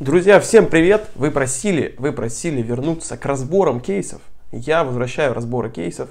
Друзья, всем привет! Вы просили, вы просили вернуться к разборам кейсов. Я возвращаю разборы кейсов.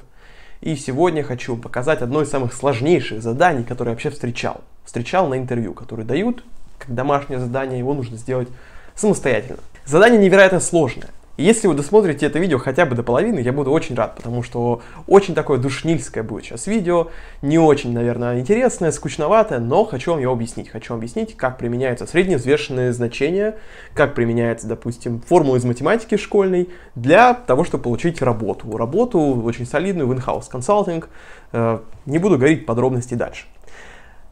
И сегодня хочу показать одно из самых сложнейших заданий, которое я вообще встречал. Встречал на интервью, которые дают, как домашнее задание, его нужно сделать самостоятельно. Задание невероятно сложное если вы досмотрите это видео хотя бы до половины, я буду очень рад, потому что очень такое душнильское будет сейчас видео, не очень, наверное, интересное, скучноватое, но хочу вам его объяснить. Хочу вам объяснить, как применяются средневзвешенные значения, как применяется, допустим, формула из математики школьной для того, чтобы получить работу. Работу очень солидную в in-house консалтинг. Э, не буду говорить подробности дальше.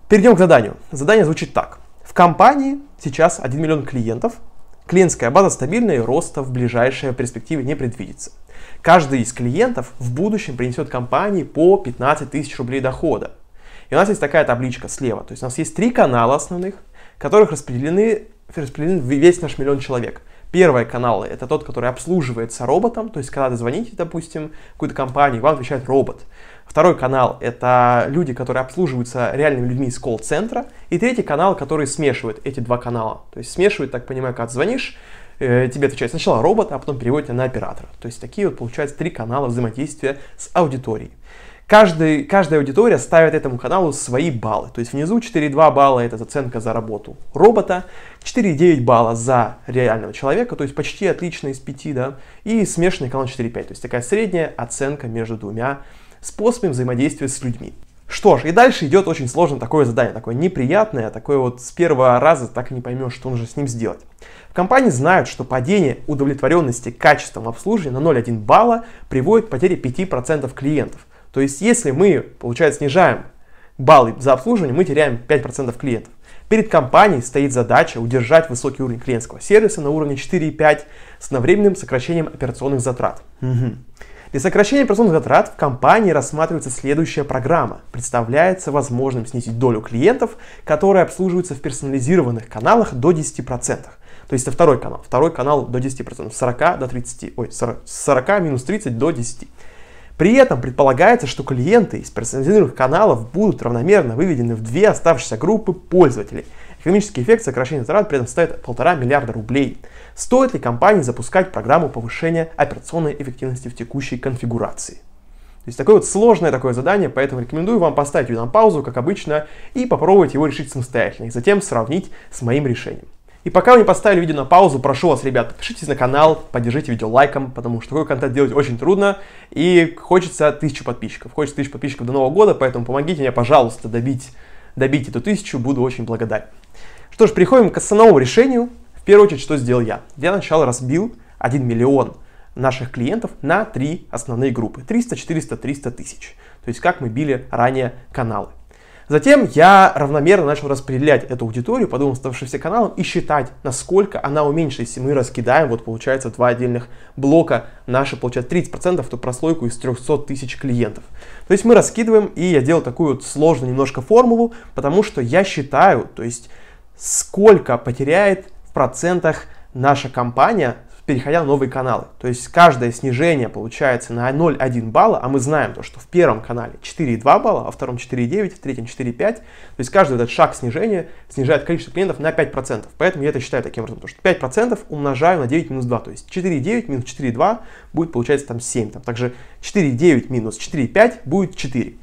Перейдем к заданию. Задание звучит так. В компании сейчас 1 миллион клиентов, Клиентская база стабильная и роста в ближайшей перспективе не предвидится. Каждый из клиентов в будущем принесет компании по 15 тысяч рублей дохода. И у нас есть такая табличка слева. То есть у нас есть три канала основных, которых распределены, распределен весь наш миллион человек. Первый канал – это тот, который обслуживается роботом, то есть когда вы звоните, допустим, какой-то компании, вам отвечает робот. Второй канал — это люди, которые обслуживаются реальными людьми из колл-центра. И третий канал, который смешивает эти два канала. То есть смешивает, так понимаю, когда звонишь, э, тебе отвечает сначала робот, а потом переводит на оператора. То есть такие вот получаются три канала взаимодействия с аудиторией. Каждый, каждая аудитория ставит этому каналу свои баллы. То есть внизу 4,2 балла это оценка за работу робота, 4,9 балла за реального человека, то есть почти отлично из 5, да, и смешанный канал 4,5. То есть такая средняя оценка между двумя способами взаимодействия с людьми. Что ж, и дальше идет очень сложное такое задание, такое неприятное, такое вот с первого раза так и не поймешь, что нужно с ним сделать. В компании знают, что падение удовлетворенности качеством обслуживания на 0,1 балла приводит к потере 5% клиентов. То есть если мы, получается, снижаем баллы за обслуживание, мы теряем 5% клиентов. Перед компанией стоит задача удержать высокий уровень клиентского сервиса на уровне 4,5 с одновременным сокращением операционных затрат. Угу. Для сокращения операционных затрат в компании рассматривается следующая программа. Представляется возможным снизить долю клиентов, которые обслуживаются в персонализированных каналах до 10%. То есть это второй канал. Второй канал до 10%. 40 до 30. Ой, 40, 40 минус 30 до 10. При этом предполагается, что клиенты из персонализированных каналов будут равномерно выведены в две оставшиеся группы пользователей – Экономический эффект сокращения затрат при этом составит полтора миллиарда рублей. Стоит ли компании запускать программу повышения операционной эффективности в текущей конфигурации? То есть такое вот сложное такое задание, поэтому рекомендую вам поставить его на паузу, как обычно, и попробовать его решить самостоятельно, и затем сравнить с моим решением. И пока вы не поставили видео на паузу, прошу вас, ребят, подпишитесь на канал, поддержите видео лайком, потому что такой контент делать очень трудно, и хочется тысячи подписчиков. Хочется тысяч подписчиков до Нового года, поэтому помогите мне, пожалуйста, добить добить эту тысячу, буду очень благодарен. Что ж, переходим к основному решению. В первую очередь, что сделал я? Я начала разбил 1 миллион наших клиентов на три основные группы. 300, 400, 300 тысяч. То есть как мы били ранее каналы. Затем я равномерно начал распределять эту аудиторию по двум оставшимся каналам и считать, насколько она уменьшилась. И мы раскидаем, вот получается, два отдельных блока. Наши получают 30% ту прослойку из 300 тысяч клиентов. То есть мы раскидываем, и я делал такую вот сложную немножко формулу, потому что я считаю, то есть сколько потеряет в процентах наша компания переходя на новые каналы. То есть каждое снижение получается на 0,1 балла, а мы знаем то, что в первом канале 4,2 балла, во втором 4,9, в третьем 4,5. То есть каждый этот шаг снижения снижает количество клиентов на 5%. Поэтому я это считаю таким образом, то, что 5% умножаю на 9 минус 2. То есть 4,9 минус 4,2 будет получается там 7. Там. Также 4,9 минус 4,5 будет 4.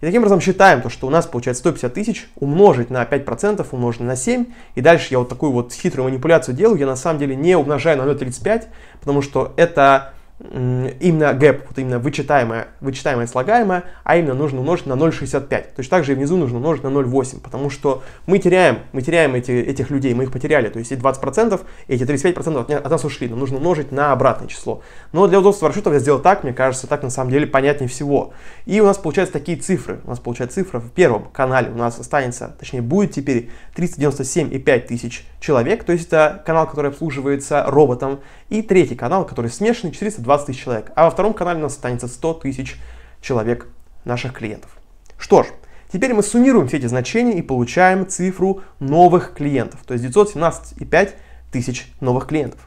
И таким образом считаем то, что у нас получается 150 тысяч умножить на 5%, умножить на 7. И дальше я вот такую вот хитрую манипуляцию делаю. Я на самом деле не умножаю на 0,35, потому что это именно gap, вот именно вычитаемое, вычитаемое слагаемое, а именно нужно умножить на 0,65. Точно так же и внизу нужно умножить на 0,8, потому что мы теряем, мы теряем эти, этих людей, мы их потеряли, то есть и 20%, и эти 35% от, от нас ушли, нам нужно умножить на обратное число. Но для удобства расчетов я сделал так, мне кажется, так на самом деле понятнее всего. И у нас получаются такие цифры, у нас получается цифра в первом канале у нас останется, точнее будет теперь 397,5 тысяч человек, то есть это канал, который обслуживается роботом, и третий канал, который смешанный, 420 20 тысяч человек, а во втором канале у нас останется 100 тысяч человек наших клиентов. Что ж, теперь мы суммируем все эти значения и получаем цифру новых клиентов, то есть 917,5 тысяч новых клиентов.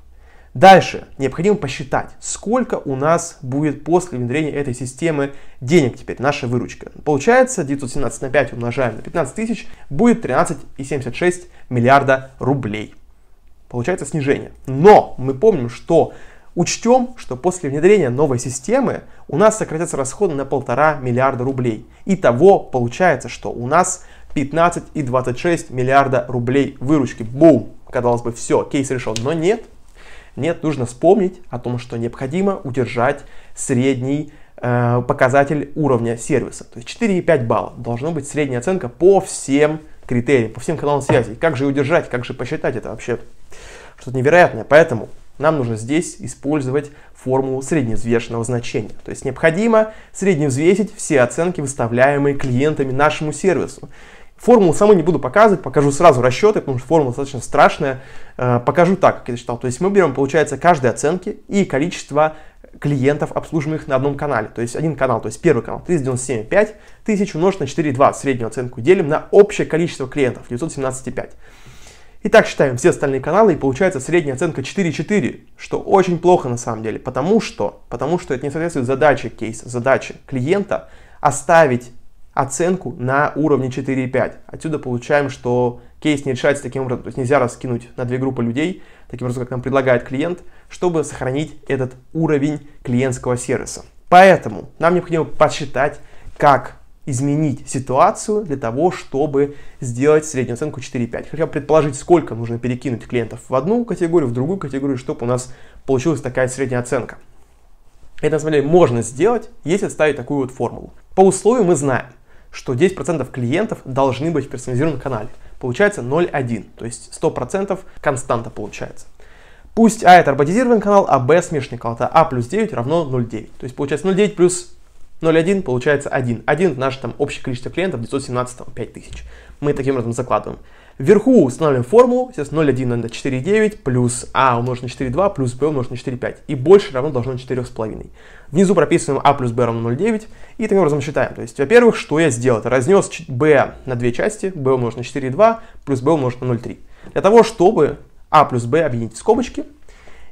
Дальше необходимо посчитать, сколько у нас будет после внедрения этой системы денег теперь, наша выручка. Получается, 917 на 5 умножаем на 15 тысяч, будет 13,76 миллиарда рублей. Получается снижение. Но мы помним, что Учтем, что после внедрения новой системы у нас сократятся расходы на полтора миллиарда рублей. Итого получается, что у нас 15 и 26 миллиарда рублей выручки. Бум! Казалось бы, все, кейс решен, но нет. Нет, нужно вспомнить о том, что необходимо удержать средний э, показатель уровня сервиса. То есть 4,5 балла должна быть средняя оценка по всем критериям, по всем каналам связи. Как же удержать, как же посчитать это вообще? Что-то невероятное. Поэтому нам нужно здесь использовать формулу средневзвешенного значения. То есть необходимо средневзвесить все оценки, выставляемые клиентами нашему сервису. Формулу саму не буду показывать, покажу сразу расчеты, потому что формула достаточно страшная. Э, покажу так, как я считал. То есть мы берем, получается, каждые оценки и количество клиентов, обслуживаемых на одном канале. То есть один канал, то есть первый канал 397,5 тысяч умножить на 4,2 среднюю оценку делим на общее количество клиентов 917,5. И так считаем все остальные каналы, и получается средняя оценка 4,4, что очень плохо на самом деле, потому что, потому что это не соответствует задаче кейса, задаче клиента оставить оценку на уровне 4,5. Отсюда получаем, что кейс не решается таким образом, то есть нельзя раскинуть на две группы людей, таким образом, как нам предлагает клиент, чтобы сохранить этот уровень клиентского сервиса. Поэтому нам необходимо посчитать, как изменить ситуацию для того, чтобы сделать среднюю оценку 4,5. Хотя предположить, сколько нужно перекинуть клиентов в одну категорию, в другую категорию, чтобы у нас получилась такая средняя оценка. Это, на самом деле, можно сделать, если ставить такую вот формулу. По условию мы знаем, что 10% клиентов должны быть в персонализированном канале. Получается 0,1, то есть 100% константа получается. Пусть А это роботизированный канал, а Б смешанный канал, А плюс 9 равно 0,9. То есть получается 0,9 плюс 0,1 получается 1. 1 это наше там общее количество клиентов, 917 там, 5000. Мы таким образом закладываем. Вверху устанавливаем формулу, сейчас 0,1 на 4,9 плюс а умножить на 4,2 плюс b умножить на 4,5. И больше равно должно 4,5. Внизу прописываем а плюс b равно 0,9. И таким образом считаем. То есть, во-первых, что я сделал? Разнес b на две части, b умножить на 4,2 плюс b умножить на 0,3. Для того, чтобы а плюс b объединить в скобочки,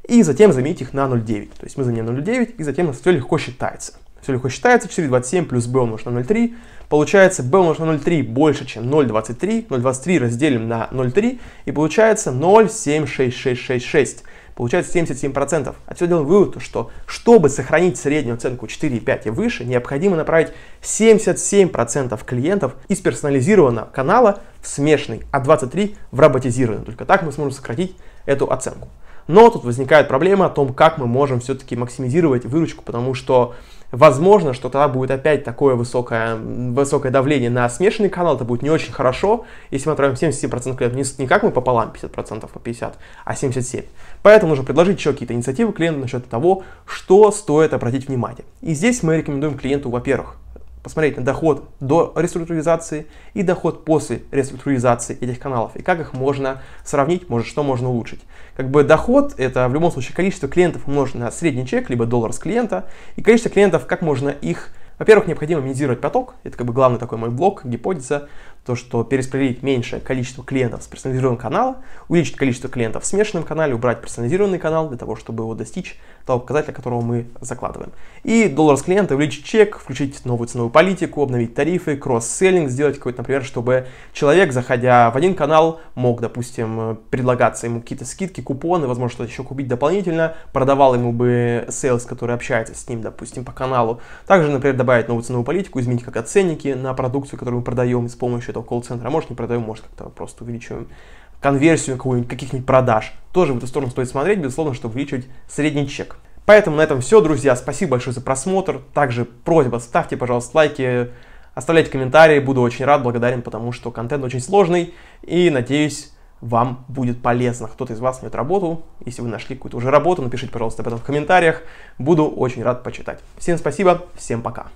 и затем заменить их на 0,9. То есть мы заменим 0,9, и затем все легко считается. Все легко считается, 4,27 плюс b умножить на 0,3. Получается b умножить на 0,3 больше, чем 0,23. 0,23 разделим на 0,3 и получается 0,76666. Получается 77%. Отсюда делаем вывод, что чтобы сохранить среднюю оценку 4,5 и выше, необходимо направить 77% клиентов из персонализированного канала в смешанный, а 23 в роботизированный. Только так мы сможем сократить эту оценку. Но тут возникает проблема о том, как мы можем все-таки максимизировать выручку, потому что Возможно, что тогда будет опять такое высокое, высокое давление на смешанный канал, это будет не очень хорошо, если мы отправим 77% клиентов, не, не как мы пополам 50% по 50, а 77. А Поэтому нужно предложить еще какие-то инициативы клиенту насчет того, что стоит обратить внимание. И здесь мы рекомендуем клиенту, во-первых, посмотреть на доход до реструктуризации и доход после реструктуризации этих каналов, и как их можно сравнить, может, что можно улучшить. Как бы доход – это в любом случае количество клиентов умножено на средний чек, либо доллар с клиента, и количество клиентов, как можно их во-первых, необходимо минимизировать поток, это как бы главный такой мой блок, гипотеза то, что перераспределить меньшее количество клиентов с персонализированного канала, увеличить количество клиентов в смешанном канале, убрать персонализированный канал для того, чтобы его достичь того показателя, которого мы закладываем. И доллар с клиента, увеличить чек, включить новую ценовую политику, обновить тарифы, кросс-селлинг, сделать какой-то, например, чтобы человек, заходя в один канал, мог, допустим, предлагаться ему какие-то скидки, купоны, возможно, что-то еще купить дополнительно, продавал ему бы сейлс, который общается с ним, допустим, по каналу. Также, например, добавить новую ценовую политику, изменить как оценники на продукцию, которую мы продаем с помощью помощью этого колл-центра, а может не продаем, может как-то просто увеличиваем конверсию каких-нибудь продаж. Тоже в эту сторону стоит смотреть, безусловно, чтобы увеличивать средний чек. Поэтому на этом все, друзья. Спасибо большое за просмотр. Также просьба, ставьте, пожалуйста, лайки, оставляйте комментарии. Буду очень рад, благодарен, потому что контент очень сложный. И надеюсь, вам будет полезно. Кто-то из вас найдет работу. Если вы нашли какую-то уже работу, напишите, пожалуйста, об этом в комментариях. Буду очень рад почитать. Всем спасибо, всем пока.